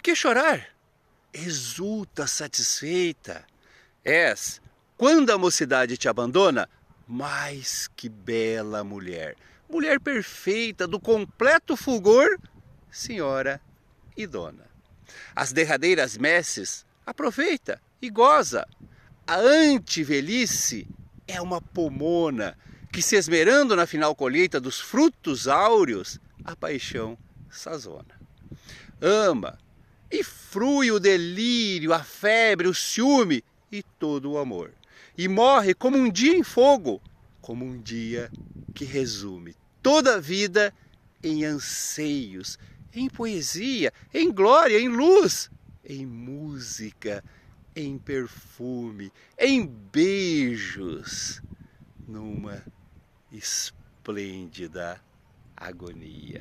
Por que chorar? Exulta satisfeita. És, quando a mocidade te abandona, mais que bela mulher! Mulher perfeita, do completo fulgor, senhora e dona. As derradeiras messes, aproveita e goza. A antivelhice é uma pomona que, se esmerando na final colheita dos frutos áureos, a paixão sazona. Ama, e frui o delírio, a febre, o ciúme e todo o amor. E morre como um dia em fogo, como um dia que resume toda a vida em anseios, em poesia, em glória, em luz, em música, em perfume, em beijos, numa esplêndida agonia.